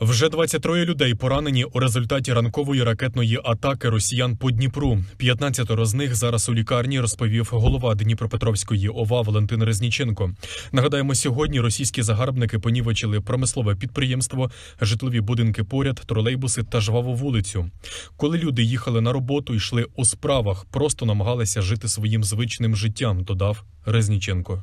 Вже 23 людей поранені у результаті ранкової ракетної атаки росіян по Дніпру. 15 з них зараз у лікарні розповів голова Дніпропетровської ОВА Валентин Резніченко. Нагадаємо, сьогодні російські загарбники понівечили промислове підприємство, житлові будинки поряд, тролейбуси та жваву вулицю. Коли люди їхали на роботу, йшли у справах, просто намагалися жити своїм звичним життям. Додав Резніченко.